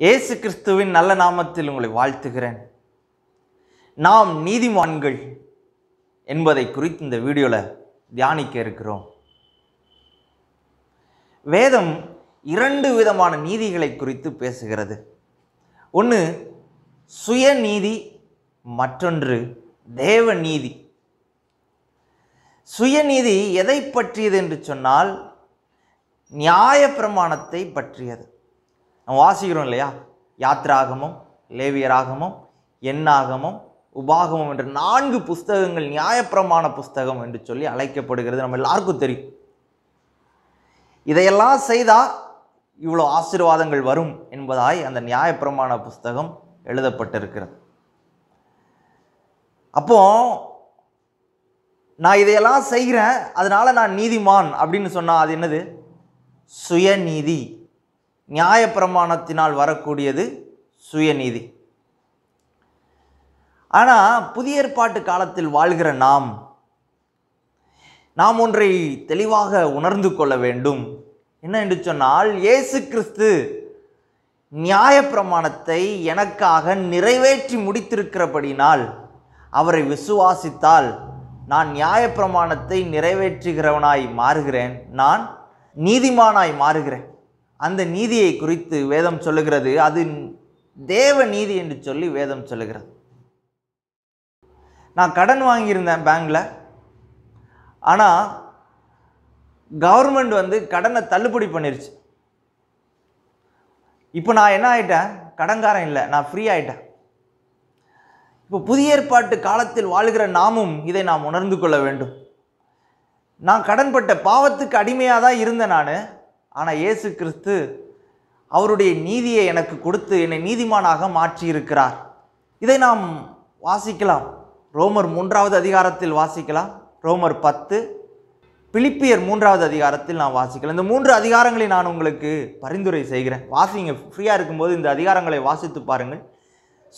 இயேசு கிறிஸ்துவின் நல்ல நாமத்தில் உங்களை வாழ்த்துகிறேன் நாம் நீதிமான்கள் என்பதை குறித்து இந்த வீடியோவில் தியானிக்க இருக்கிறோம் வேதம் இரண்டு விதமான நீதிகளை குறித்து பேசுகிறது ஒன்று சுயநீதி மற்றொன்று தேவ நீதி சுயநீதி எதை பற்றியது என்று சொன்னால் நியாய பற்றியது நம்ம வாசிக்கிறோம் இல்லையா யாத்ராகமும் லேவியராகமம் எண்ணாகமம் உபாகமம் என்ற நான்கு புஸ்தகங்கள் நியாயப்பிரமாண புஸ்தகம் என்று சொல்லி அழைக்கப்படுகிறது நம்ம எல்லாருக்கும் தெரியும் இதையெல்லாம் செய்தால் இவ்வளோ ஆசீர்வாதங்கள் வரும் என்பதாய் அந்த நியாயப்பிரமாண புஸ்தகம் எழுதப்பட்டிருக்கிறது அப்போ நான் இதையெல்லாம் செய்கிறேன் அதனால் நான் நீதிமான் அப்படின்னு சொன்னால் அது என்னது சுயநீதி நியாயப்பிரமாணத்தினால் வரக்கூடியது சுயநீதி ஆனால் புதிய ஏற்பாட்டு காலத்தில் வாழ்கிற நாம் நாம் ஒன்றை தெளிவாக உணர்ந்து கொள்ள வேண்டும் என்ன என்று சொன்னால் இயேசு கிறிஸ்து நியாயப்பிரமாணத்தை எனக்காக நிறைவேற்றி முடித்திருக்கிறபடினால் அவரை விசுவாசித்தால் நான் நியாயப்பிரமாணத்தை நிறைவேற்றுகிறவனாய் மாறுகிறேன் நான் நீதிமானாய் மாறுகிறேன் அந்த நீதியை குறித்து வேதம் சொல்லுகிறது அது தேவ நீதி என்று சொல்லி வேதம் சொல்லுகிறது நான் கடன் வாங்கியிருந்தேன் பேங்கில் ஆனால் கவர்மெண்ட் வந்து கடனை தள்ளுபடி பண்ணிருச்சு இப்போ நான் என்ன ஆகிட்டேன் கடன்காரன் இல்லை நான் ஃப்ரீ ஆகிட்டேன் இப்போ புதிய ஏற்பாட்டு காலத்தில் வாழுகிற நாமும் இதை நாம் உணர்ந்து கொள்ள வேண்டும் நான் கடன்பட்ட பாவத்துக்கு அடிமையாக தான் இருந்தேன் நான் ஆனால் இயேசு கிறிஸ்து அவருடைய நீதியை எனக்கு கொடுத்து என்னை நீதிமானாக மாற்றியிருக்கிறார் இதை நாம் வாசிக்கலாம் ரோமர் மூன்றாவது அதிகாரத்தில் வாசிக்கலாம் ரோமர் பத்து பிலிப்பியர் மூன்றாவது அதிகாரத்தில் நான் வாசிக்கலாம் இந்த மூன்று அதிகாரங்களை நான் உங்களுக்கு பரிந்துரை செய்கிறேன் வாசிங்க ஃப்ரீயாக இருக்கும்போது இந்த அதிகாரங்களை வாசித்து பாருங்கள்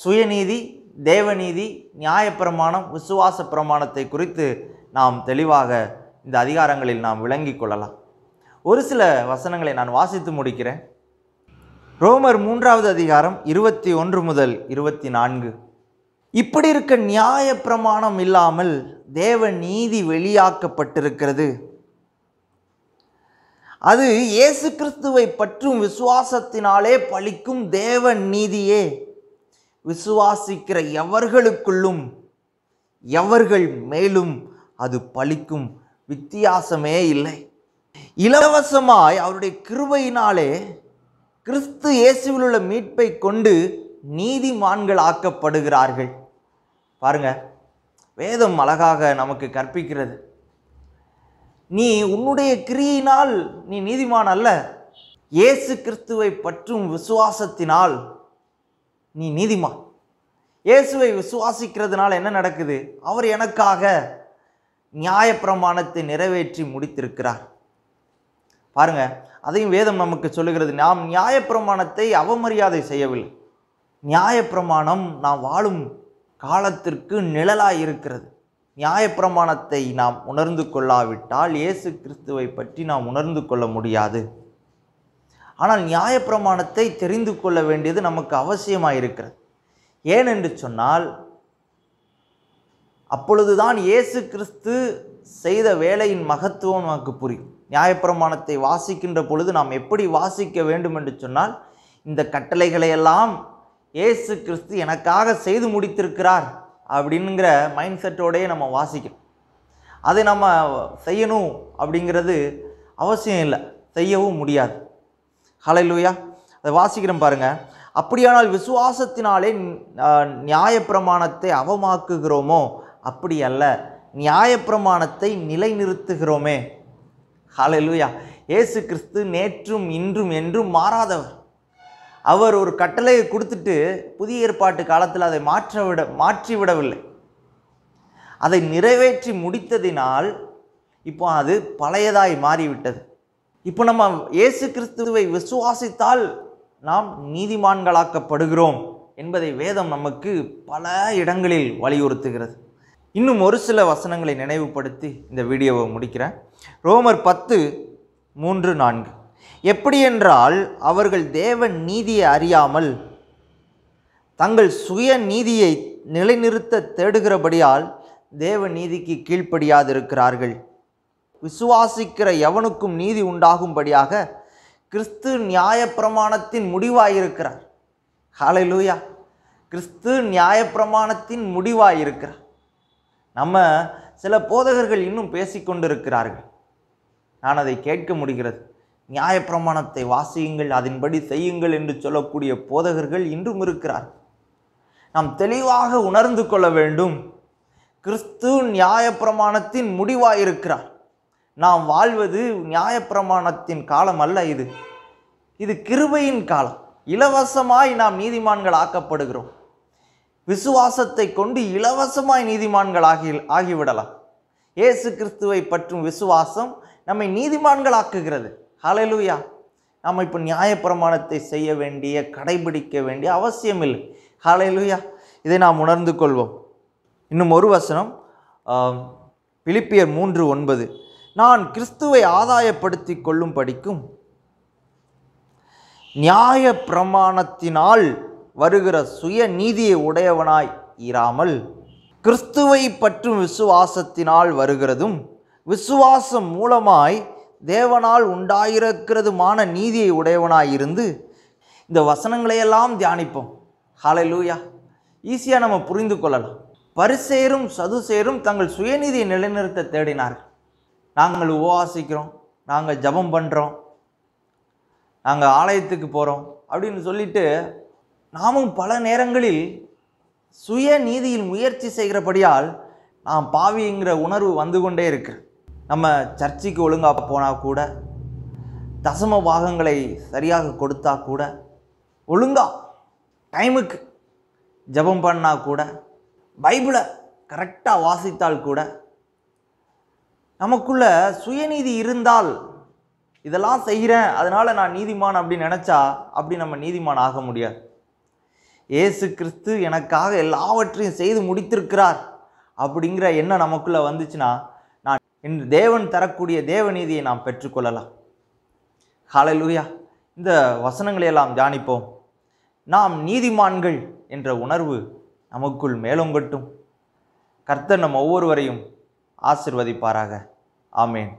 சுயநீதி தேவநீதி நியாயப்பிரமாணம் விசுவாச பிரமாணத்தை குறித்து நாம் தெளிவாக இந்த அதிகாரங்களில் நாம் விளங்கி கொள்ளலாம் ஒரு சில வசனங்களை நான் வாசித்து முடிக்கிறேன் ரோமர் மூன்றாவது அதிகாரம் இருபத்தி ஒன்று முதல் இருபத்தி நான்கு இப்படி இருக்க நியாய பிரமாணம் இல்லாமல் தேவ நீதி வெளியாக்கப்பட்டிருக்கிறது அது இயேசு கிறிஸ்துவை பற்றும் விசுவாசத்தினாலே பழிக்கும் தேவ நீதியே விசுவாசிக்கிற எவர்களுக்குள்ளும் எவர்கள் மேலும் அது பழிக்கும் வித்தியாசமே இல்லை இலவசமாய் அவருடைய கிருபையினாலே கிறிஸ்து இயேசுவில் உள்ள மீட்பை கொண்டு நீதிமான்கள் ஆக்கப்படுகிறார்கள் பாருங்க வேதம் அழகாக நமக்கு கற்பிக்கிறது நீ உன்னுடைய கிரியினால் நீ நீதிமான் அல்ல இயேசு கிறிஸ்துவை பற்றும் விசுவாசத்தினால் நீ நீதிமான் இயேசுவை விசுவாசிக்கிறதுனால என்ன நடக்குது அவர் எனக்காக நியாயப்பிரமாணத்தை நிறைவேற்றி முடித்திருக்கிறார் பாருங்கள் அதையும் வேதம் நமக்கு சொல்லுகிறது நாம் நியாயப்பிரமாணத்தை அவமரியாதை செய்யவில்லை நியாயப்பிரமாணம் நாம் வாழும் காலத்திற்கு நிழலாக இருக்கிறது நியாயப்பிரமாணத்தை நாம் உணர்ந்து கொள்ளாவிட்டால் இயேசு கிறிஸ்துவை பற்றி நாம் உணர்ந்து கொள்ள முடியாது ஆனால் நியாயப்பிரமாணத்தை தெரிந்து கொள்ள வேண்டியது நமக்கு அவசியமாக இருக்கிறது ஏனென்று சொன்னால் அப்பொழுதுதான் இயேசு கிறிஸ்து செய்த வேலையின் மகத்துவம் நமக்கு புரியும் நியாயப்பிரமாணத்தை வாசிக்கின்ற பொழுது நாம் எப்படி வாசிக்க வேண்டும் என்று சொன்னால் இந்த கட்டளைகளையெல்லாம் ஏசு கிறிஸ்து எனக்காக செய்து முடித்திருக்கிறார் அப்படிங்கிற மைண்ட் செட்டோடையே நம்ம வாசிக்கணும் அதை நம்ம செய்யணும் அப்படிங்கிறது அவசியம் இல்லை செய்யவும் முடியாது ஹலலூயா அதை வாசிக்கிறோம் பாருங்கள் அப்படியானால் விசுவாசத்தினாலே நியாயப்பிரமாணத்தை அவமாக்குகிறோமோ அப்படி அல்ல நியாயப்பிரமாணத்தை நிலைநிறுத்துகிறோமே ஹாலலூயா இயேசு கிறிஸ்து நேற்றும் இன்றும் என்றும் மாறாதவர் அவர் ஒரு கட்டளையை கொடுத்துட்டு புதிய ஏற்பாட்டு காலத்தில் அதை மாற்றவிட மாற்றிவிடவில்லை அதை நிறைவேற்றி முடித்ததினால் இப்போ அது பழையதாய் மாறிவிட்டது இப்போ நம்ம இயேசு கிறிஸ்துவை விசுவாசித்தால் நாம் நீதிமான்களாக்கப்படுகிறோம் என்பதை வேதம் நமக்கு பல இடங்களில் வலியுறுத்துகிறது இன்னும் ஒரு சில வசனங்களை நினைவுபடுத்தி இந்த வீடியோவை முடிக்கிறேன் ரோமர் பத்து மூன்று நான்கு எப்படி என்றால் அவர்கள் தேவன் நீதியை அறியாமல் தங்கள் சுய நீதியை நிலைநிறுத்த தேடுகிறபடியால் தேவ நீதிக்கு கீழ்ப்படியாதிருக்கிறார்கள் விசுவாசிக்கிற எவனுக்கும் நீதி உண்டாகும்படியாக கிறிஸ்து நியாயப்பிரமாணத்தின் முடிவாயிருக்கிறார் ஹாலை லூயா கிறிஸ்து நியாயப்பிரமாணத்தின் முடிவாயிருக்கிறார் நம்ம சில போதகர்கள் இன்னும் பேசிக்கொண்டிருக்கிறார்கள் நான் அதை கேட்க முடிகிறது நியாயப்பிரமாணத்தை வாசியுங்கள் அதன்படி செய்யுங்கள் என்று சொல்லக்கூடிய போதகர்கள் இன்றும் இருக்கிறார் நாம் தெளிவாக உணர்ந்து கொள்ள வேண்டும் கிறிஸ்து நியாயப்பிரமாணத்தின் முடிவாயிருக்கிறார் நாம் வாழ்வது நியாயப்பிரமாணத்தின் காலம் அல்ல இது இது கிருபையின் காலம் இலவசமாய் நாம் நீதிமான்கள் ஆக்கப்படுகிறோம் விசுவாசத்தை கொண்டு இலவசமாய் நீதிமான்களாகி ஆகிவிடலாம் இயேசு கிறிஸ்துவை பற்றும் விசுவாசம் நம்மை நீதிமான்களாக்குகிறது ஹலலூயா நம்ம இப்போ நியாயப்பிரமாணத்தை செய்ய வேண்டிய கடைபிடிக்க வேண்டிய அவசியமில்லை ஹலலூயா இதை நாம் உணர்ந்து கொள்வோம் இன்னும் ஒரு வசனம் பிலிப்பியர் மூன்று ஒன்பது நான் கிறிஸ்துவை ஆதாயப்படுத்தி கொள்ளும் படிக்கும் நியாய பிரமாணத்தினால் வருகிற சுய நீதியை உடையவனாய் இராமல் கிறிஸ்துவை பற்றும் விசுவாசத்தினால் வருகிறதும் விசுவாசம் மூலமாய் தேவனால் உண்டாயிருக்கிறதுமான நீதியை உடையவனாயிருந்து இந்த வசனங்களையெல்லாம் தியானிப்போம் ஹாலை லூயா ஈஸியாக நம்ம புரிந்து கொள்ளலாம் பரிசேரும் சதுசேரும் தங்கள் சுயநீதியை நிலைநிறுத்த தேடினார்கள் நாங்கள் உபவாசிக்கிறோம் நாங்கள் ஜபம் பண்ணுறோம் நாங்கள் ஆலயத்துக்கு போகிறோம் அப்படின்னு சொல்லிட்டு நாமும் பல நேரங்களில் சுய நீதியில் முயற்சி செய்கிறபடியால் நாம் பாவிங்கிற உணர்வு வந்து கொண்டே இருக்கு நம்ம சர்ச்சைக்கு ஒழுங்காக போனால் கூட தசம பாகங்களை சரியாக கொடுத்தா கூட ஒழுங்கா டைமுக்கு ஜபம் பண்ணால் கூட பைபிளை கரெக்டாக வாசித்தால் கூட நமக்குள்ள சுயநீதி இருந்தால் இதெல்லாம் செய்கிறேன் அதனால் நான் நீதிமான் அப்படின்னு நினச்சா அப்படி நம்ம நீதிமான் ஆக முடியாது இயேசு கிறிஸ்து எனக்காக எல்லாவற்றையும் செய்து முடித்திருக்கிறார் அப்படிங்கிற எண்ணம் நமக்குள்ளே வந்துச்சுன்னா நான் என் தேவன் தரக்கூடிய தேவநீதியை நாம் பெற்றுக்கொள்ளலாம் லூயா இந்த வசனங்களை எல்லாம் தியானிப்போம் நாம் நீதிமான்கள் என்ற உணர்வு நமக்குள் மேலோங்கட்டும் கர்த்தர் நம் ஒவ்வொருவரையும் ஆசிர்வதிப்பாராக ஆமேன்